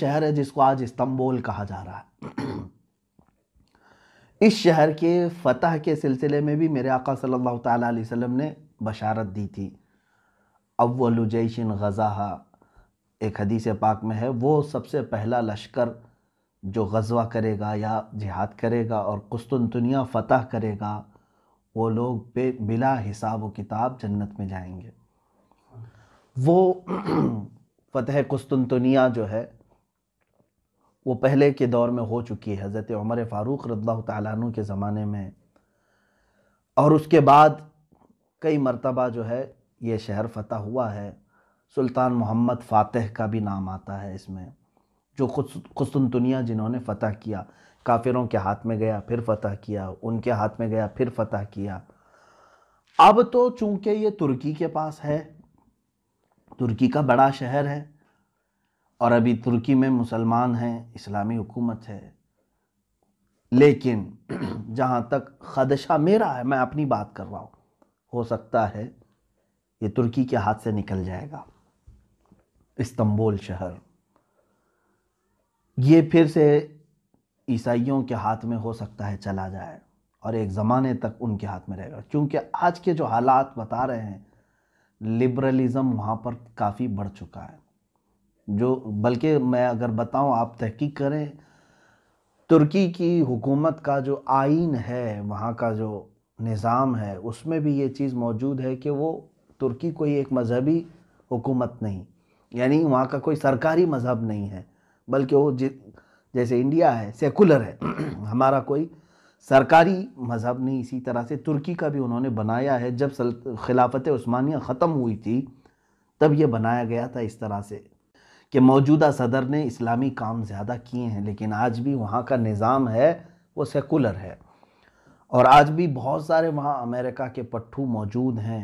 शहर है जिसको आज इस्तंबुल कहा जा रहा है इस शहर के फतह के सिलसिले में भी मेरे आका सल्लल्लाहु अलैहि वसल्लम ने बशारत दी थी अव्वल जैशन गज़ा एक हदीस पाक में है वो सबसे पहला लश्कर जो गजवा करेगा या जिहाद करेगा और कुस्तुनतुनिया फ़तह करेगा वो लोग बे बिला हिसाब व किताब जन्नत में जाएंगे वो फ़तह कुस्तुनतुनिया जो है वो पहले के दौर में हो चुकी है हज़रत उमर फ़ारूक रद्ला तु के ज़माने में और उसके बाद कई मरतबा जो है ये शहर फतह हुआ है सुल्तान मोहम्मद फ़ातह का भी नाम आता है इसमें जो खुसनतनिया जिन्होंने फ़तह किया काफिरों के हाथ में गया फिर फ़तह किया उनके हाथ में गया फिर फ़तह किया अब तो चूंकि ये तुर्की के पास है तुर्की का बड़ा शहर है और अभी तुर्की में मुसलमान हैं इस्लामी हुकूमत है लेकिन जहाँ तक खदशा मेरा है मैं अपनी बात कर रहा हूँ हो सकता है ये तुर्की के हाथ से निकल जाएगा इस्तंबुल शहर ये फिर से ईसाइयों के हाथ में हो सकता है चला जाए और एक ज़माने तक उनके हाथ में रहेगा क्योंकि आज के जो हालात बता रहे हैं लिबरलिज़म वहाँ पर काफ़ी बढ़ चुका है जो बल्कि मैं अगर बताऊं आप तहकीक करें तुर्की की हुकूमत का जो आइन है वहाँ का जो निज़ाम है उसमें भी ये चीज़ मौजूद है कि वो तुर्की कोई एक मजहबी हुकूमत नहीं यानी वहाँ का कोई सरकारी मज़हब नहीं है बल्कि वो जैसे इंडिया है सेकुलर है हमारा कोई सरकारी मज़हब नहीं इसी तरह से तुर्की का भी उन्होंने बनाया है जब खिलाफत उस्मानिया ख़त्म हुई थी तब ये बनाया गया था इस तरह से कि मौजूदा सदर ने इस्लामी काम ज़्यादा किए हैं लेकिन आज भी वहाँ का निज़ाम है वो सेकुलर है और आज भी बहुत सारे वहाँ अमेरिका के पट्टू मौजूद हैं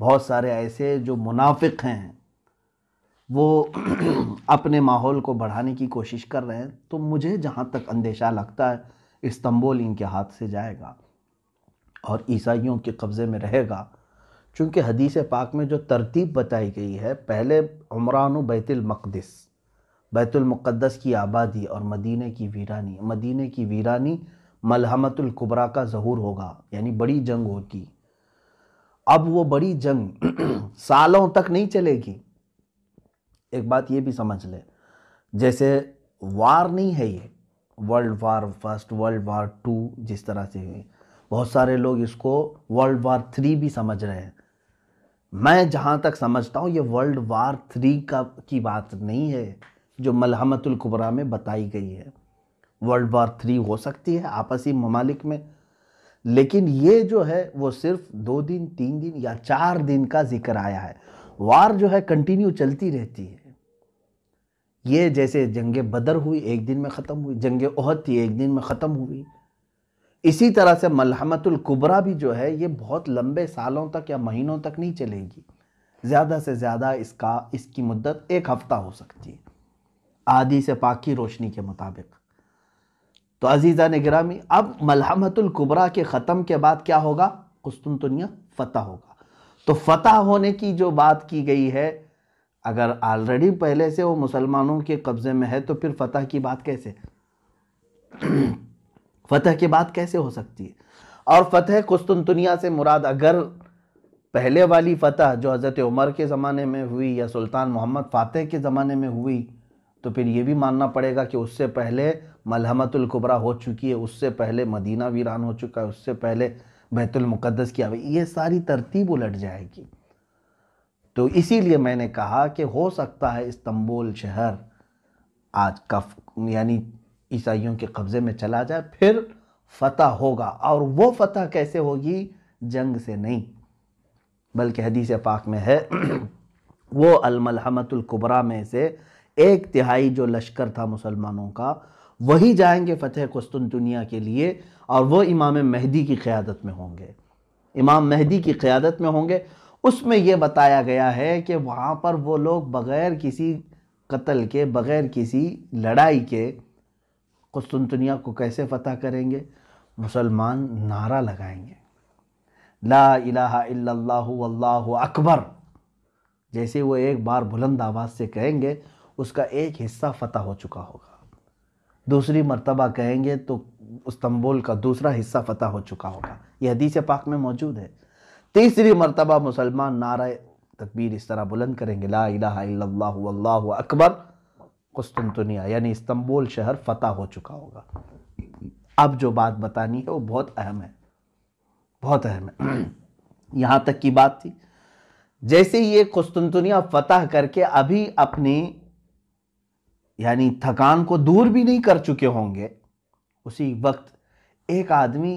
बहुत सारे ऐसे जो मुनाफिक हैं वो अपने माहौल को बढ़ाने की कोशिश कर रहे हैं तो मुझे जहाँ तक अंदेशा लगता है इस्तंबुल इनके हाथ से जाएगा और ईसाइयों के कब्ज़े में रहेगा चूँकि हदीस पाक में जो तरतीब बताई गई है पहले उमरान बैतुलमक़दस बैतुलमक़दस की आबादी और मदीने की वीरानी मदीने की वीरानी मलहमतुल्कुबरा का जहूर होगा यानी बड़ी जंग होगी अब वो बड़ी जंग सालों तक नहीं चलेगी एक बात ये भी समझ लें जैसे वार नहीं है ये world war first world war two जिस तरह से हुई बहुत सारे लोग इसको वर्ल्ड वार थ्री भी समझ रहे हैं मैं जहाँ तक समझता हूँ ये वर्ल्ड वार थ्री का की बात नहीं है जो मलहमतुल कुबरा में बताई गई है वर्ल्ड वार थ्री हो सकती है आपसी ममालिक में लेकिन ये जो है वो सिर्फ दो दिन तीन दिन या चार दिन का जिक्र आया है वार जो है कंटिन्यू चलती रहती है ये जैसे जंग बदर हुई एक दिन में ख़त्म हुई जंग ओहद थी एक दिन में ख़त्म हुई इसी तरह से मलहमतुल कुबरा भी जो है ये बहुत लंबे सालों तक या महीनों तक नहीं चलेगी ज़्यादा से ज़्यादा इसका इसकी मुद्दत एक हफ़्ता हो सकती है आदि से पाकि रोशनी के मुताबिक तो अजीज़ा निगरामी अब मलहमतुल कुबरा के ख़त्म के बाद क्या होगा कुस्तुनतुनिया फ़तह होगा तो फ़तह होने की जो बात की गई है अगर ऑलरेडी पहले से वो मुसलमानों के कब्ज़े में है तो फिर फ़तह की बात कैसे फतह की बात कैसे हो सकती है और फतह कुस्तुनतुनिया से मुराद अगर पहले वाली फ़तह जो हज़रत उमर के ज़माने में हुई या सुल्तान मोहम्मद फ़ातह के ज़माने में हुई तो फिर ये भी मानना पड़ेगा कि उससे पहले मलहमतुल्कुबरा हो चुकी है उससे पहले मदीना वीरान हो चुका है उससे पहले बैतुलमक़दस की आवे ये सारी तरतीब उलट जाएगी तो इसीलिए मैंने कहा कि हो सकता है इस्तंबुल शहर आज का यानी ईसाइयों के कब्ज़े में चला जाए फिर फतह होगा और वो फतह कैसे होगी जंग से नहीं बल्कि हदीस पाक में है वो अलमलहमतुल्कुबरा में से एक तिहाई जो लश्कर था मुसलमानों का वही जाएंगे फ़तेह कस्तुन दुनिया के लिए और वो इमाम महदी की क़्यादत में होंगे इमाम महदी की क़्यादत में होंगे उसमें यह बताया गया है कि वहाँ पर वो लोग बग़ैर किसी कत्ल के बग़ैर किसी लड़ाई के कुस्तुनतनिया को कैसे फ़तह करेंगे मुसलमान नारा लगाएंगे ला इलाहा इल्लल्लाहु अकबर जैसे वो एक बार बुलंद आवाज़ से कहेंगे उसका एक हिस्सा फ़तह हो चुका होगा दूसरी मरतबा कहेंगे तो इस्तंबुल का दूसरा हिस्सा फ़तह हो चुका होगा यह हदीस पाक में मौजूद है तीसरी मरतबा मुसलमान नारा तकबीर इस तरह बुलंद करेंगे ला इलाहा इल्लल्लाहु अकबर कुस्तुनतुनिया यानी इस्तंबुल शहर फतह हो चुका होगा अब जो बात बतानी है वो बहुत अहम है बहुत अहम है यहाँ तक की बात थी जैसे ये कुस्तुनतुनिया फतह करके अभी अपनी यानी थकान को दूर भी नहीं कर चुके होंगे उसी वक्त एक आदमी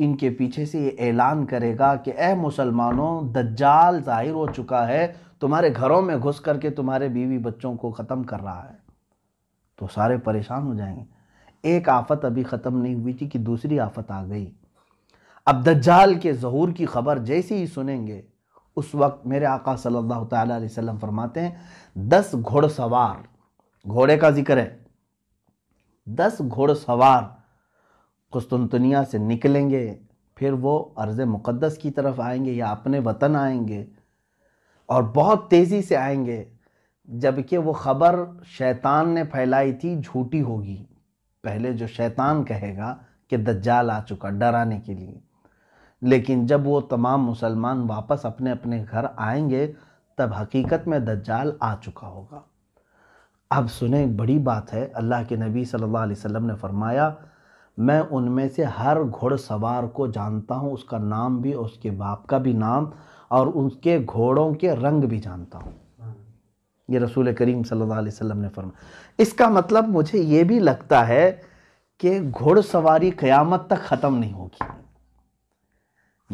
इनके पीछे से ये ऐलान करेगा कि ए मुसलमानों दज्जाल ज़ाहिर हो चुका है तुम्हारे घरों में घुस करके तुम्हारे बीवी बच्चों को ख़त्म कर रहा है तो सारे परेशान हो जाएंगे एक आफत अभी ख़त्म नहीं हुई थी कि दूसरी आफत आ गई अब दज्जाल के जहूर की खबर जैसे ही सुनेंगे उस वक्त मेरे आका सल्लल्लाहु अलैहि वसल्लम फरमाते हैं दस घोड़सवार घोड़े का जिक्र है दस घोड़सवार कुस्तुनतनिया से निकलेंगे फिर वो अर्ज़ मुक़दस की तरफ आएंगे या अपने वतन आएंगे और बहुत तेज़ी से आएंगे जबकि वो ख़बर शैतान ने फैलाई थी झूठी होगी पहले जो शैतान कहेगा कि दज्जाल आ चुका डराने के लिए लेकिन जब वो तमाम मुसलमान वापस अपने अपने घर आएंगे तब हकीकत में दज्जाल आ चुका होगा अब सुने बड़ी बात है अल्लाह के नबी सल्लल्लाहु अलैहि वसल्लम ने फरमाया मैं उनमें से हर घुड़सवार को जानता हूँ उसका नाम भी और उसके बाप का भी नाम और उसके घोड़ों के रंग भी जानता हूँ ये रसूल करीम सल्लल्लाहु अलैहि वसल्लम ने फरमाया इसका मतलब मुझे ये भी लगता है कि घुड़सवारी क़यामत तक ख़त्म नहीं होगी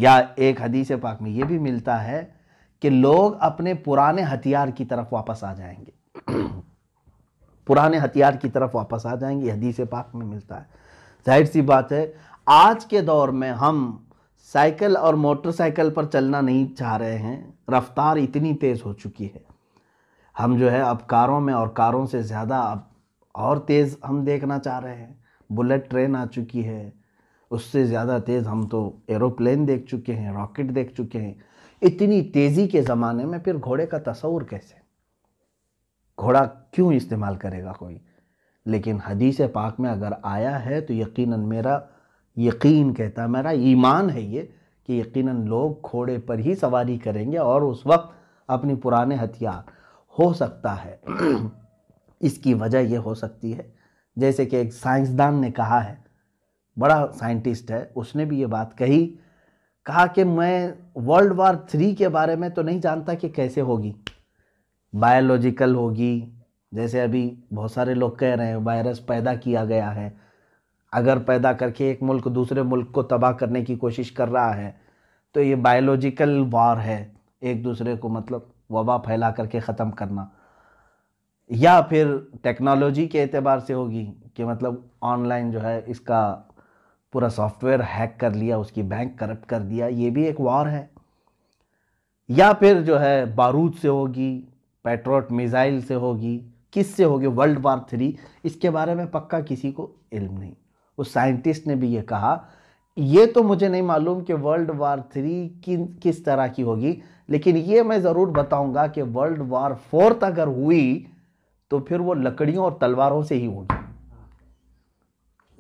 या एक हदीस पाक में ये भी मिलता है कि लोग अपने पुराने हथियार की तरफ वापस आ जाएंगे पुराने हथियार की तरफ वापस आ जाएंगे हदीस पाक में मिलता है जाहिर सी बात है आज के दौर में हम साइकिल और मोटरसाइकिल पर चलना नहीं चाह रहे हैं रफ्तार इतनी तेज़ हो चुकी है हम जो है अब कारों में और कारों से ज़्यादा अब और तेज़ हम देखना चाह रहे हैं बुलेट ट्रेन आ चुकी है उससे ज़्यादा तेज़ हम तो एरोप्लेन देख चुके हैं रॉकेट देख चुके हैं इतनी तेज़ी के ज़माने में फिर घोड़े का तस्वूर कैसे घोड़ा क्यों इस्तेमाल करेगा कोई लेकिन हदीस पाक में अगर आया है तो यकीन मेरा यकीन कहता मेरा ईमान है ये कि यकीन लोग घोड़े पर ही सवारी करेंगे और उस वक्त अपनी पुराने हथियार हो सकता है इसकी वजह यह हो सकती है जैसे कि एक साइंसदान ने कहा है बड़ा साइंटिस्ट है उसने भी ये बात कही कहा कि मैं वर्ल्ड वार थ्री के बारे में तो नहीं जानता कि कैसे होगी बायोलॉजिकल होगी जैसे अभी बहुत सारे लोग कह रहे हैं वायरस पैदा किया गया है अगर पैदा करके एक मुल्क दूसरे मुल्क को तबाह करने की कोशिश कर रहा है तो ये बायोलॉजिकल वार है एक दूसरे को मतलब वबा फैला करके ख़त्म करना या फिर टेक्नोलॉजी के अतबार से होगी कि मतलब ऑनलाइन जो है इसका पूरा सॉफ्टवेयर हैक कर लिया उसकी बैंक करप्ट कर दिया ये भी एक वार है या फिर जो है बारूद से होगी पेट्रोट मिज़ाइल से होगी किससे होगी वर्ल्ड वार थ्री इसके बारे में पक्का किसी को इल्म नहीं उस साइंटिस्ट ने भी ये कहा ये तो मुझे नहीं मालूम कि वर्ल्ड वार थ्री किन किस तरह की होगी लेकिन ये मैं ज़रूर बताऊंगा कि वर्ल्ड वार फोर्थ अगर हुई तो फिर वो लकड़ियों और तलवारों से ही होगी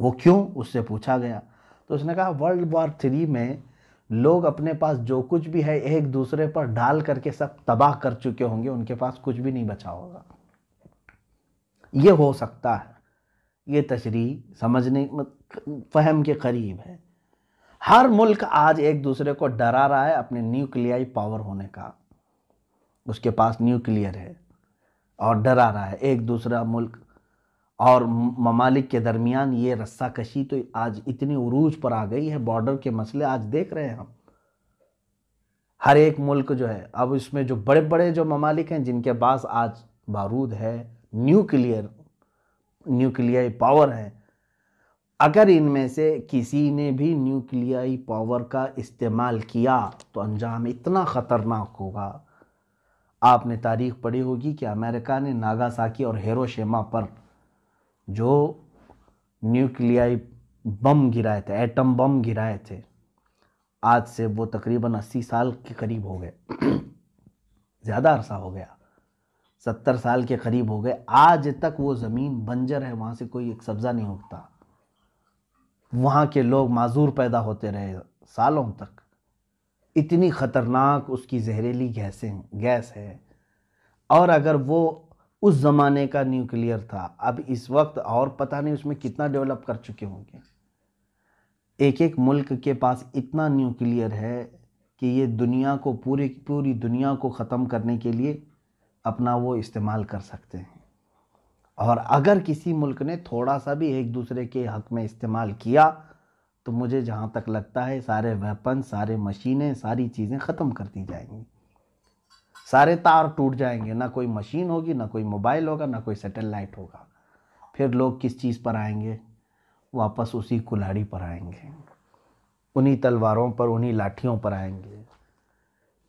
वो क्यों उससे पूछा गया तो उसने कहा वर्ल्ड वार थ्री में लोग अपने पास जो कुछ भी है एक दूसरे पर डाल करके सब तबाह कर चुके होंगे उनके पास कुछ भी नहीं बचा होगा ये हो सकता है ये तशरी समझने फहम के करीब है हर मुल्क आज एक दूसरे को डरा रहा है अपने न्यूक्लियाई पावर होने का उसके पास न्यूक्लियर है और डरा रहा है एक दूसरा मुल्क और ममालिक के दरमियान ये रस्सा कशी तो आज इतनी उरूज पर आ गई है बॉर्डर के मसले आज देख रहे हैं हम हर एक मुल्क जो है अब इसमें जो बड़े बड़े जो ममालिक हैं जिनके पास आज बारूद है न्यूक्लियर न्यूक्लियाई पावर है अगर इनमें से किसी ने भी न्यूक्लियाई पावर का इस्तेमाल किया तो अंजाम इतना ख़तरनाक होगा आपने तारीख पढ़ी होगी कि अमेरिका ने नागासाकी और हेरोशेमा पर जो न्यूक्लियाई बम गिराए थे एटम बम गिराए थे आज से वो तकरीबन 80 साल के करीब हो गए ज़्यादा अरसा हो गया सत्तर साल के करीब हो गए आज तक वो ज़मीन बंजर है वहाँ से कोई एक सब्ज़ा नहीं उगता वहाँ के लोग माजूर पैदा होते रहे सालों तक इतनी ख़तरनाक उसकी जहरीली गैसें गैस है और अगर वो उस ज़माने का न्यूक्लियर था अब इस वक्त और पता नहीं उसमें कितना डेवलप कर चुके होंगे एक एक मुल्क के पास इतना न्यूक्लियर है कि ये दुनिया को पूरी पूरी दुनिया को ख़त्म करने के लिए अपना वो इस्तेमाल कर सकते हैं और अगर किसी मुल्क ने थोड़ा सा भी एक दूसरे के हक में इस्तेमाल किया तो मुझे जहाँ तक लगता है सारे वेपन सारे मशीनें सारी चीज़ें ख़त्म कर दी जाएंगी सारे तार टूट जाएंगे ना कोई मशीन होगी ना कोई मोबाइल होगा ना कोई सेटेलाइट होगा फिर लोग किस चीज़ पर आएंगे वापस उसी कुल्हाड़ी पर आएंगे उन्हीं तलवारों पर उन्हीं लाठियों पर आएंगे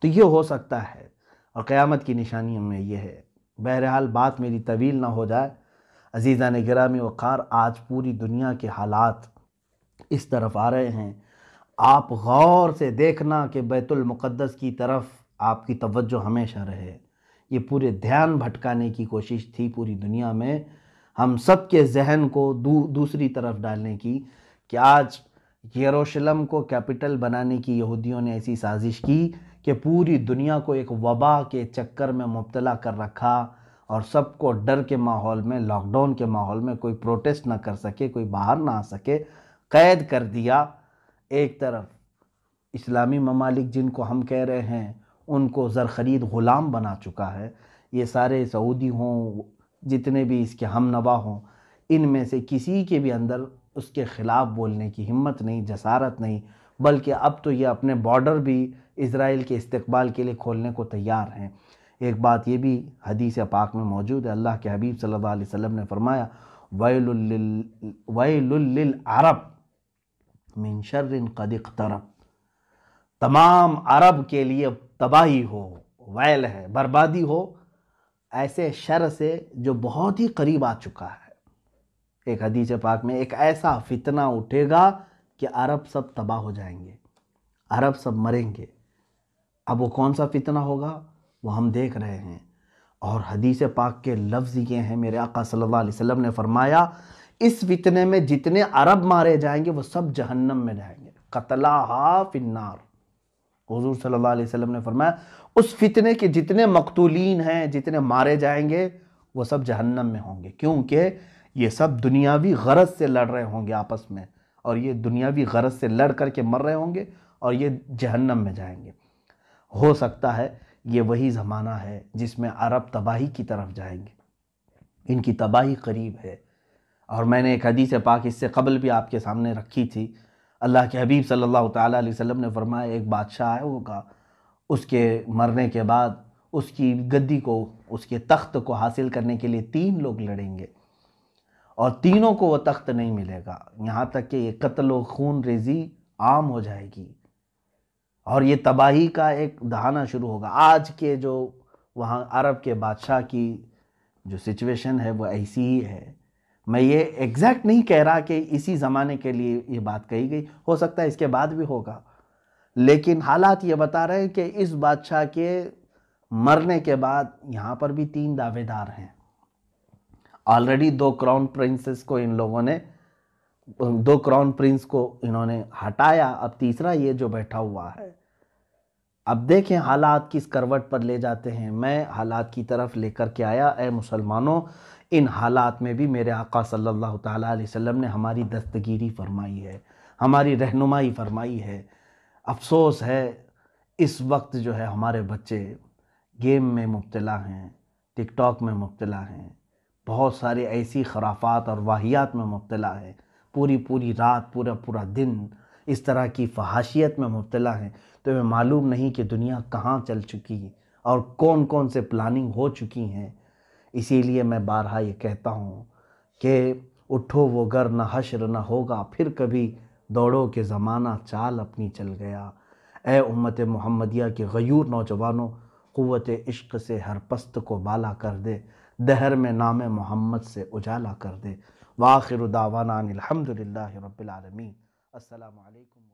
तो ये हो सकता है और क़्यामत की निशानियों में ये है बहरहाल बात मेरी तवील ना हो जाए अजीज़ा ने गिरामी वक़ार आज पूरी दुनिया के हालात इस तरफ आ रहे हैं आप गौर से देखना कि बैतुलमक़दस की तरफ आपकी तवज्जो हमेशा रहे ये पूरे ध्यान भटकाने की कोशिश थी पूरी दुनिया में हम सब के जहन को दू, दूसरी तरफ डालने की कि आज यरूशलेम को कैपिटल बनाने की यहूदियों ने ऐसी साजिश की कि पूरी दुनिया को एक वबा के चक्कर में मुबतला कर रखा और सबको डर के माहौल में लॉकडाउन के माहौल में कोई प्रोटेस्ट ना कर सके कोई बाहर ना आ सके कैद कर दिया एक तरफ इस्लामी ममालिक जिनको हम कह रहे हैं उनको ज़र ख़रीद ग़ुलाम बना चुका है ये सारे सऊदी हों जितने भी इसके हम नवा हों में से किसी के भी अंदर उसके ख़िलाफ़ बोलने की हिम्मत नहीं जसारत नहीं बल्कि अब तो ये अपने बॉर्डर भी इसराइल के इस्तबाल के लिए खोलने को तैयार हैं एक बात यह भी हदीस पाक में मौजूद है अल्लाह के हबीब सल्लल्लाहु अलैहि वसल्लम ने फरमाया वैल अरब मिन शर्रिन कदिक तरब तमाम अरब के लिए तबाही हो वैल है बर्बादी हो ऐसे शर से जो बहुत ही करीब आ चुका है एक हदीस पाक में एक ऐसा फितना उठेगा कि अरब सब तबाह हो जाएंगे अरब सब मरेंगे अब वो कौन सा फितना होगा वो हम देख रहे हैं और हदीस पाक के लफ्ज़ ये हैं मेरे आका सल्लल्लाहु अलैहि वसल्लम ने फरमाया इस फितने में जितने अरब मारे जाएंगे वो सब जहन्नम में रहेंगे कतला हा फिन्नार हजूर सल्लल्लाहु अलैहि वसल्लम ने फरमाया उस फितने के जितने मकतूलिन हैं जितने मारे जाएंगे वो सब जहन्नम में होंगे क्योंकि ये सब दुनियावी गरज से लड़ रहे होंगे आपस में और ये दुनियावी गरज से लड़ कर के मर रहे होंगे और ये जहन्नम में जाएंगे हो सकता है ये वही ज़माना है जिसमें अरब तबाही की तरफ जाएंगे इनकी तबाही करीब है और मैंने एक हदीस पाक इससे कबल भी आपके सामने रखी थी अल्लाह के हबीब सल्लल्लाहु अलैहि वसल्लम ने फरमाया एक बादशाह है होगा उसके मरने के बाद उसकी गद्दी को उसके तख्त को हासिल करने के लिए तीन लोग लड़ेंगे और तीनों को वह तख्त नहीं मिलेगा यहाँ तक कि ये कत्ल व खून रेजी आम हो जाएगी और ये तबाही का एक दहाना शुरू होगा आज के जो वहाँ अरब के बादशाह की जो सिचुएशन है वो ऐसी ही है मैं ये एग्जैक्ट नहीं कह रहा कि इसी ज़माने के लिए ये बात कही गई हो सकता है इसके बाद भी होगा लेकिन हालात ये बता रहे हैं कि इस बादशाह के मरने के बाद यहाँ पर भी तीन दावेदार हैं ऑलरेडी दो क्राउन प्रिंसेस को इन लोगों ने दो क्राउन प्रिंस को इन्होंने हटाया अब तीसरा ये जो बैठा हुआ है अब देखें हालात किस करवट पर ले जाते हैं मैं हालात की तरफ लेकर के आया ए मुसलमानों इन हालात में भी मेरे आका सल्लल्लाहु अलैहि वसल्लम ने हमारी दस्तगीरी फरमाई है हमारी रहनुमाई फरमाई है अफसोस है इस वक्त जो है हमारे बच्चे गेम में मुबतला हैं टिकटॉक में मुबतला हैं बहुत सारे ऐसी खराफात और वाहियात में मुबतला है पूरी पूरी रात पूरा पूरा दिन इस तरह की फहाशियत में मुबतला हैं तो हमें मालूम नहीं कि दुनिया कहाँ चल चुकी है और कौन कौन से प्लानिंग हो चुकी हैं इसीलिए मैं बारहा ये कहता हूँ कि उठो वो गर न हशर न होगा फिर कभी दौड़ो के ज़माना चाल अपनी चल गया ए उम्मत मोहम्मदिया के गयूर नौजवानों क़वत इश्क से हर पस्त को बाला कर दे दहर में नाम मोहम्मद से उजाला कर दे वाखिर दावाना अलहमदिल्ला रबालमीन अल्लाम